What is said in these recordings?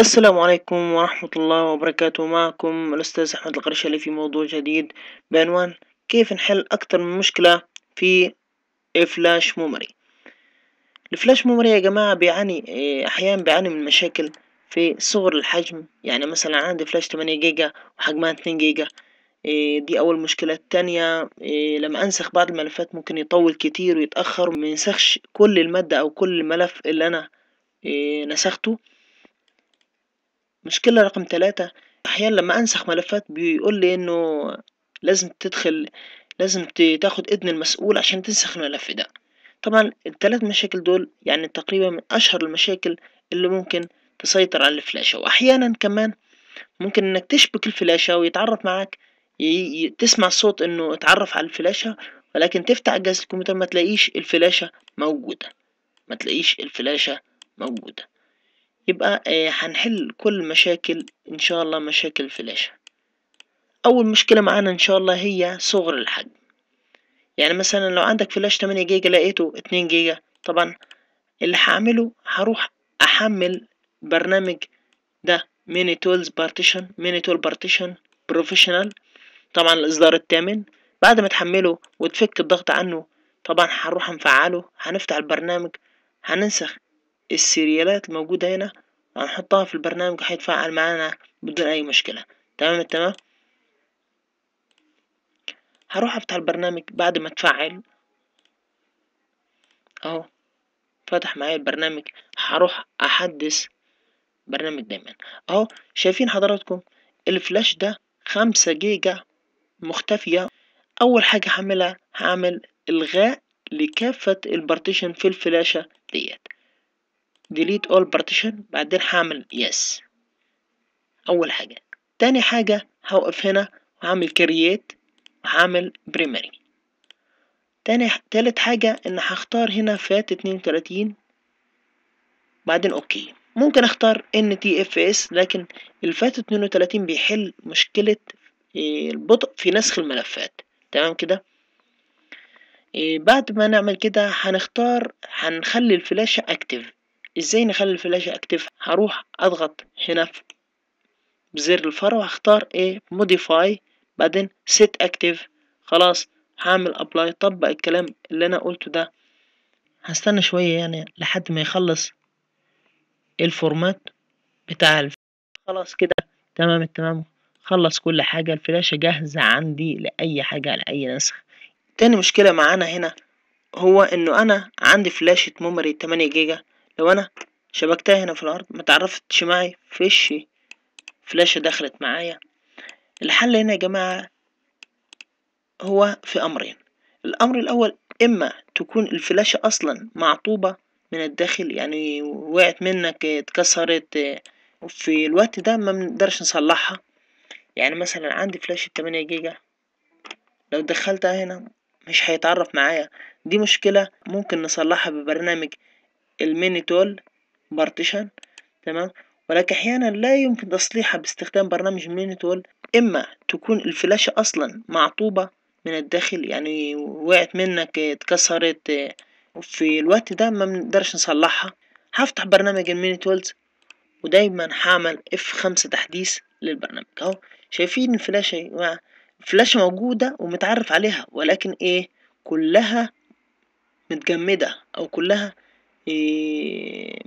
السلام عليكم ورحمة الله وبركاته معكم الأستاذ أحمد القرشلي في موضوع جديد بعنوان كيف نحل أكثر من مشكلة في فلاش ميموري الفلاش ميموري يا جماعة بيعاني إيه، أحيانا بيعاني من مشاكل في صغر الحجم يعني مثلا عندي فلاش 8 جيجا وحجمها 2 جيجا إيه، دي أول مشكلة التانية إيه، لما أنسخ بعض الملفات ممكن يطول كتير ويتأخر ومينسخش كل المادة أو كل الملف اللي أنا نسخته مشكلة رقم ثلاثة أحيانا لما أنسخ ملفات بيقول لي إنه لازم تدخل لازم تاخد إذن المسؤول عشان تنسخ الملف ده طبعا التلات مشاكل دول يعني تقريبا من أشهر المشاكل اللي ممكن تسيطر على الفلاشة وأحيانا كمان ممكن إنك تشبك الفلاشة ويتعرف معاك تسمع صوت إنه اتعرف على الفلاشة ولكن تفتح جهاز الكمبيوتر ما تلاقيش الفلاشة موجودة ما تلاقيش الفلاشة موجودة يبقى آه، هنحل كل مشاكل ان شاء الله مشاكل فلاشة اول مشكلة معانا ان شاء الله هي صغر الحجم يعني مثلا لو عندك فلاش 8 جيجا لقيته 2 جيجا طبعا اللي هعمله هروح احمل برنامج ده ميني تولز بارتيشن ميني تول بارتيشن بروفيشنال طبعا الاصدار الثامن بعد ما تحمله وتفك الضغط عنه طبعا هنروح نفعله هنفتح البرنامج هننسخ السيريالات الموجودة هنا هنحطها في البرنامج هيتفعل معانا بدون اي مشكلة تمام التمام هروح افتح البرنامج بعد ما اتفعل اهو فتح معايا البرنامج هروح احدث برنامج دايما اهو شايفين حضراتكم الفلاش ده خمسة جيجا مختفية اول حاجة هعملها هعمل الغاء لكافة البارتيشن في الفلاشة ديت delete all partition بعدين هعمل yes اول حاجة تاني حاجة هوقف هنا وهعمل create وهعمل primary تاني تالت حاجة ان هختار هنا فات 32 بعدين اوكي ممكن اختار NTFS لكن الفات 32 بيحل مشكلة آه، البطء في نسخ الملفات تمام كده آه، بعد ما نعمل كده هنختار هنخلي الفلاشة اكتف ازاي نخلي الفلاشة اكتف هروح اضغط هنا بزر الفار وهختار ايه موديفاي بعدين سيت اكتف خلاص هعمل ابلاي طبق الكلام اللي انا قلته ده هستنى شوية يعني لحد ما يخلص الفورمات بتاع الفلاشة. خلاص كده تمام التمام خلص كل حاجة الفلاشة جاهزة عندي لأي حاجة على أي نسخ تاني مشكلة معانا هنا هو انه انا عندي فلاشة ميموري 8 جيجا لو انا شبكتها هنا في الارض ما تعرفتش معي فيش فلاشة دخلت معايا الحل هنا يا جماعة هو في امرين الامر الاول اما تكون الفلاشة اصلا معطوبة من الداخل يعني وقعت منك اتكسرت في الوقت ده ما بنقدرش نصلحها يعني مثلا عندي فلاشة 8 جيجا لو دخلتها هنا مش هيتعرف معايا دي مشكلة ممكن نصلحها ببرنامج الميني تول بارتيشن تمام ولكن احيانا لا يمكن تصليحها باستخدام برنامج ميني تول اما تكون الفلاشة اصلا معطوبة من الداخل يعني وقعت منك اتكسرت في الوقت ده ما بنقدرش نصلحها هفتح برنامج الميني تولز ودايما هعمل اف خمسة تحديث للبرنامج اهو شايفين الفلاشة يا جماعة الفلاشة موجودة ومتعرف عليها ولكن ايه كلها متجمدة او كلها إيه،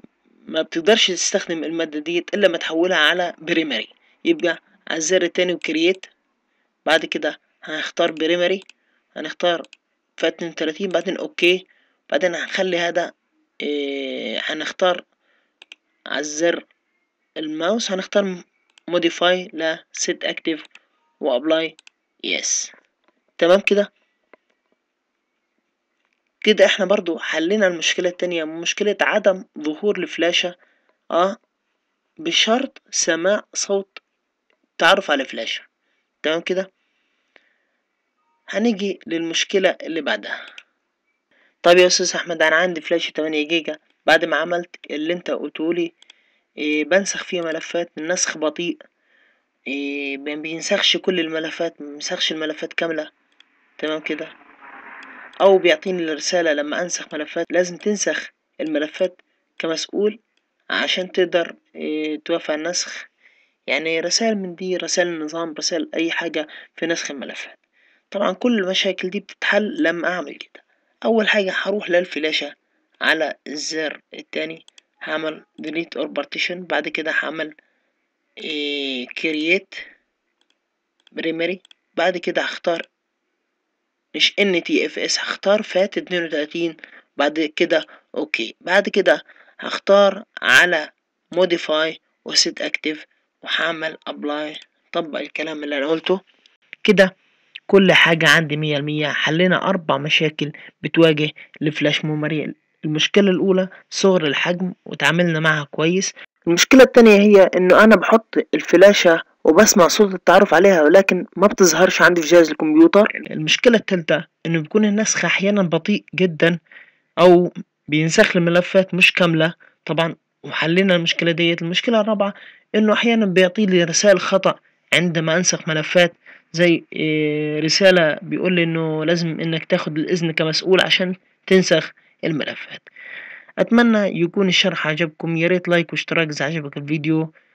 ما بتقدرش تستخدم المادة ديت الا ما تحولها على بريمري يبقى على الزر التاني وكرييت بعد كده هنختار بريمري هنختار فاتن 32 بعدين اوكي بعدين هنخلي هذا إيه هنختار على الزر الماوس هنختار موديفاي لست اكتيف وابلاي يس تمام كده كده احنا برضو حلينا المشكلة التانية مشكلة عدم ظهور الفلاشة اه بشرط سماع صوت تعرف على فلاشة تمام كده هنيجي للمشكلة اللي بعدها طيب يا استاذ احمد انا عندي فلاشة 8 جيجا بعد ما عملت اللي انت قلتهولي إيه بنسخ فيها ملفات النسخ بطيء إيه بينسخش كل الملفات مبينسخش الملفات كاملة تمام كده أو بيعطيني الرسالة لما أنسخ ملفات لازم تنسخ الملفات كمسؤول عشان تقدر آه، توافق على النسخ يعني رسائل من دي رسائل النظام رسائل أي حاجة في نسخ الملفات طبعا كل المشاكل دي بتتحل لما أعمل كده أول حاجة هروح للفلاشة على الزر التاني هعمل delete or partition بعد كده هعمل آه، create primary بعد كده هختار مش ان تي اف اس هختار فات 32 بعد كده اوكي بعد كده هختار على موديفاي وسيت اكتف وهعمل ابلاي طبق الكلام اللي انا قلته كده كل حاجة عندي مية المية حلينا أربع مشاكل بتواجه الفلاش ميموري المشكلة الأولى صغر الحجم وتعاملنا معها كويس المشكلة التانية هي إنه أنا بحط الفلاشة وبسمع صوت التعرف عليها ولكن ما بتظهرش عندي في جهاز الكمبيوتر المشكلة التالتة انه بيكون النسخ احيانا بطيء جدا او بينسخ الملفات مش كاملة طبعا وحلينا المشكلة ديت المشكلة الرابعة انه احيانا بيعطي لي رسائل خطأ عندما انسخ ملفات زي إيه، رسالة بيقول لي انه لازم انك تاخد الاذن كمسؤول عشان تنسخ الملفات اتمنى يكون الشرح عجبكم ياريت لايك واشتراك اذا عجبك الفيديو